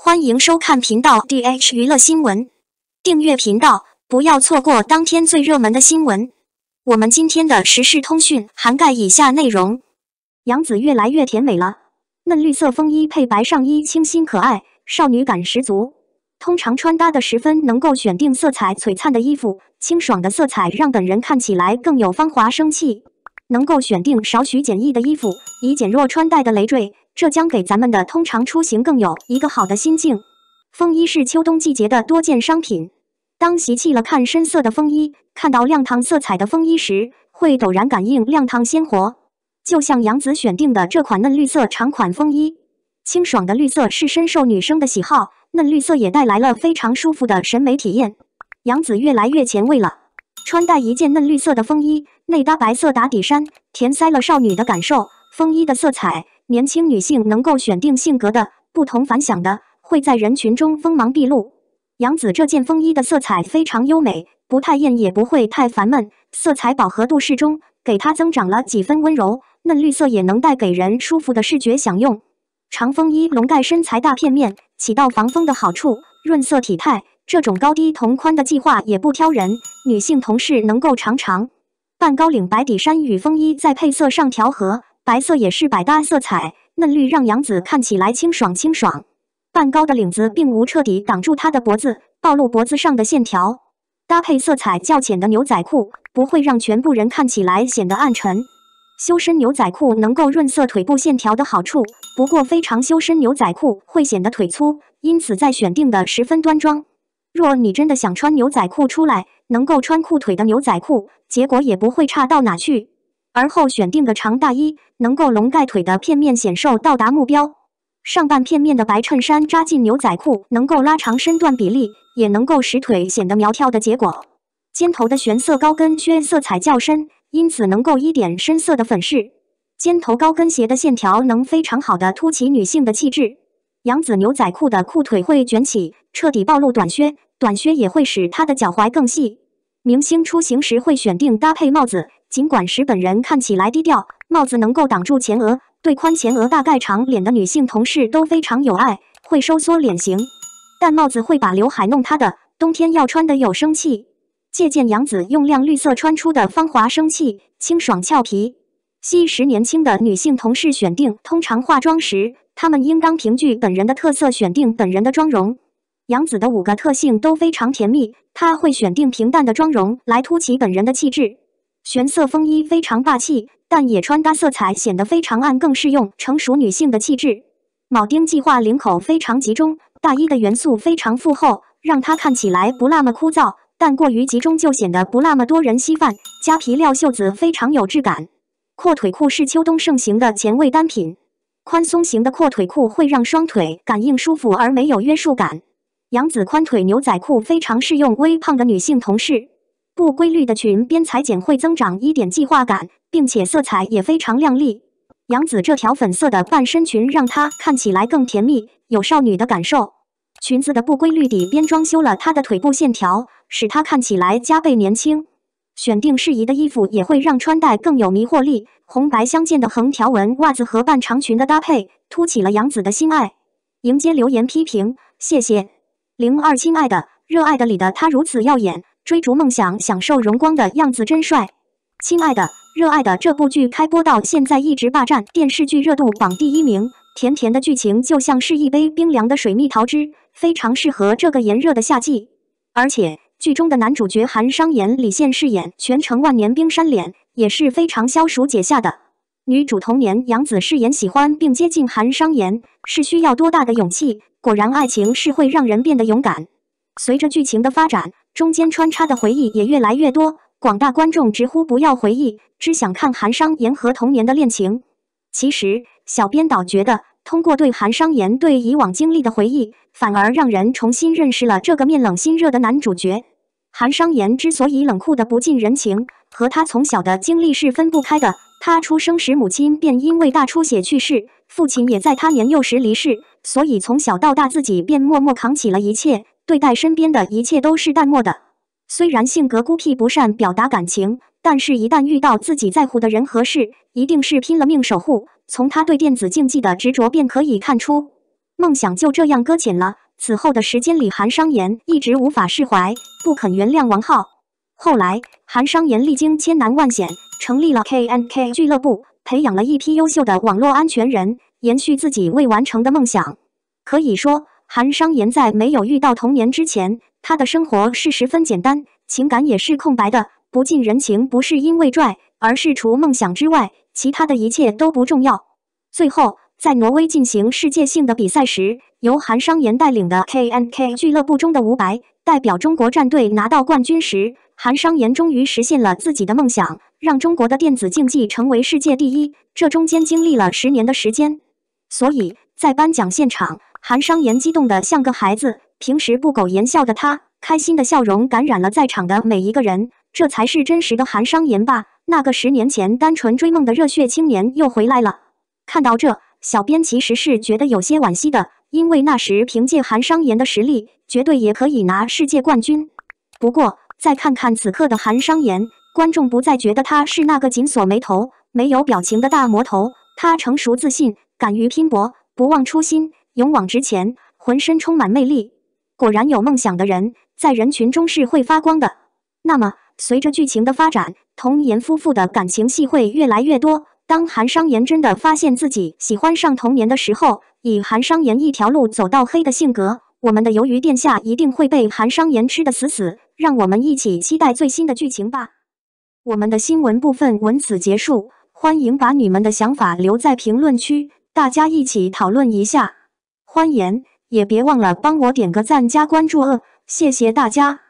欢迎收看频道 DH 娱乐新闻，订阅频道，不要错过当天最热门的新闻。我们今天的时事通讯涵盖以下内容：杨紫越来越甜美了，嫩绿色风衣配白上衣，清新可爱，少女感十足。通常穿搭的十分能够选定色彩璀璨的衣服，清爽的色彩让本人看起来更有芳华生气。能够选定少许简易的衣服，以减弱穿戴的累赘。这将给咱们的通常出行更有一个好的心境。风衣是秋冬季节的多件商品。当习气了看深色的风衣，看到亮堂色彩的风衣时，会陡然感应亮堂鲜活。就像杨子选定的这款嫩绿色长款风衣，清爽的绿色是深受女生的喜好，嫩绿色也带来了非常舒服的审美体验。杨子越来越前卫了，穿戴一件嫩绿色的风衣，内搭白色打底衫，填塞了少女的感受。风衣的色彩。年轻女性能够选定性格的不同凡响的，会在人群中锋芒毕露。杨紫这件风衣的色彩非常优美，不太艳也不会太烦闷，色彩饱和度适中，给她增长了几分温柔。嫩绿色也能带给人舒服的视觉享用。长风衣笼盖身材大片面，起到防风的好处，润色体态。这种高低同宽的计划也不挑人，女性同事能够常常半高领白底衫与风衣在配色上调和。白色也是百搭色彩，嫩绿让杨紫看起来清爽清爽。半高的领子并无彻底挡住她的脖子，暴露脖子上的线条。搭配色彩较浅的牛仔裤，不会让全部人看起来显得暗沉。修身牛仔裤能够润色腿部线条的好处，不过非常修身牛仔裤会显得腿粗，因此在选定的十分端庄。若你真的想穿牛仔裤出来，能够穿裤腿的牛仔裤，结果也不会差到哪去。而后选定的长大衣能够笼盖腿的片面显瘦，到达目标。上半片面的白衬衫扎进牛仔裤，能够拉长身段比例，也能够使腿显得苗条的结果。尖头的玄色高跟靴色彩较深，因此能够一点深色的粉饰。尖头高跟鞋的线条能非常好的凸起女性的气质。杨子牛仔裤的裤腿会卷起，彻底暴露短靴，短靴也会使她的脚踝更细。明星出行时会选定搭配帽子。尽管石本人看起来低调，帽子能够挡住前额，对宽前额、大概长脸的女性同事都非常有爱，会收缩脸型。但帽子会把刘海弄塌的，冬天要穿的有生气。借鉴杨子用亮绿色穿出的芳华生气，清爽俏皮。昔时年轻的女性同事选定通常化妆时，她们应当凭据本人的特色选定本人的妆容。杨子的五个特性都非常甜蜜，她会选定平淡的妆容来凸起本人的气质。玄色风衣非常霸气，但也穿搭色彩显得非常暗，更适用成熟女性的气质。铆钉计划领口非常集中，大衣的元素非常厚，让它看起来不那么枯燥，但过于集中就显得不那么多人稀饭。加皮料袖子非常有质感。阔腿裤是秋冬盛行的前卫单品，宽松型的阔腿裤会让双腿感应舒服而没有约束感。杨子宽腿牛仔裤非常适用微胖的女性同事。不规律的裙边裁剪会增长一点计划感，并且色彩也非常亮丽。杨紫这条粉色的半身裙让她看起来更甜蜜，有少女的感受。裙子的不规律底边装修了她的腿部线条，使她看起来加倍年轻。选定适宜的衣服也会让穿戴更有迷惑力。红白相间的横条纹袜子和半长裙的搭配，突起了杨紫的心爱。迎接留言批评，谢谢零二亲爱的，热爱的里的她如此耀眼。追逐梦想、享受荣光的样子真帅，亲爱的热爱的这部剧开播到现在一直霸占电视剧热度榜第一名。甜甜的剧情就像是一杯冰凉的水蜜桃汁，非常适合这个炎热的夏季。而且剧中的男主角韩商言李现饰演，全程万年冰山脸，也是非常消暑解夏的。女主童年杨紫饰演喜欢并接近韩商言，是需要多大的勇气？果然，爱情是会让人变得勇敢。随着剧情的发展。中间穿插的回忆也越来越多，广大观众直呼不要回忆，只想看韩商言和童年的恋情。其实，小编倒觉得，通过对韩商言对以往经历的回忆，反而让人重新认识了这个面冷心热的男主角。韩商言之所以冷酷的不近人情，和他从小的经历是分不开的。他出生时母亲便因为大出血去世，父亲也在他年幼时离世，所以从小到大自己便默默扛起了一切。对待身边的一切都是淡漠的，虽然性格孤僻不善表达感情，但是一旦遇到自己在乎的人和事，一定是拼了命守护。从他对电子竞技的执着便可以看出，梦想就这样搁浅了。此后的时间里，韩商言一直无法释怀，不肯原谅王浩。后来，韩商言历经千难万险，成立了 K N K 俱乐部，培养了一批优秀的网络安全人，延续自己未完成的梦想。可以说。韩商言在没有遇到童年之前，他的生活是十分简单，情感也是空白的，不近人情。不是因为拽，而是除梦想之外，其他的一切都不重要。最后，在挪威进行世界性的比赛时，由韩商言带领的 K N K 俱乐部中的吴白代表中国战队拿到冠军时，韩商言终于实现了自己的梦想，让中国的电子竞技成为世界第一。这中间经历了十年的时间，所以在颁奖现场。韩商言激动的像个孩子，平时不苟言笑的他，开心的笑容感染了在场的每一个人。这才是真实的韩商言吧？那个十年前单纯追梦的热血青年又回来了。看到这，小编其实是觉得有些惋惜的，因为那时凭借韩商言的实力，绝对也可以拿世界冠军。不过再看看此刻的韩商言，观众不再觉得他是那个紧锁眉头、没有表情的大魔头，他成熟自信，敢于拼搏，不忘初心。勇往直前，浑身充满魅力。果然，有梦想的人在人群中是会发光的。那么，随着剧情的发展，童颜夫妇的感情戏会越来越多。当韩商言真的发现自己喜欢上童颜的时候，以韩商言一条路走到黑的性格，我们的鱿鱼殿下一定会被韩商言吃得死死。让我们一起期待最新的剧情吧。我们的新闻部分文此结束，欢迎把你们的想法留在评论区，大家一起讨论一下。欢颜，也别忘了帮我点个赞、加关注哦！谢谢大家。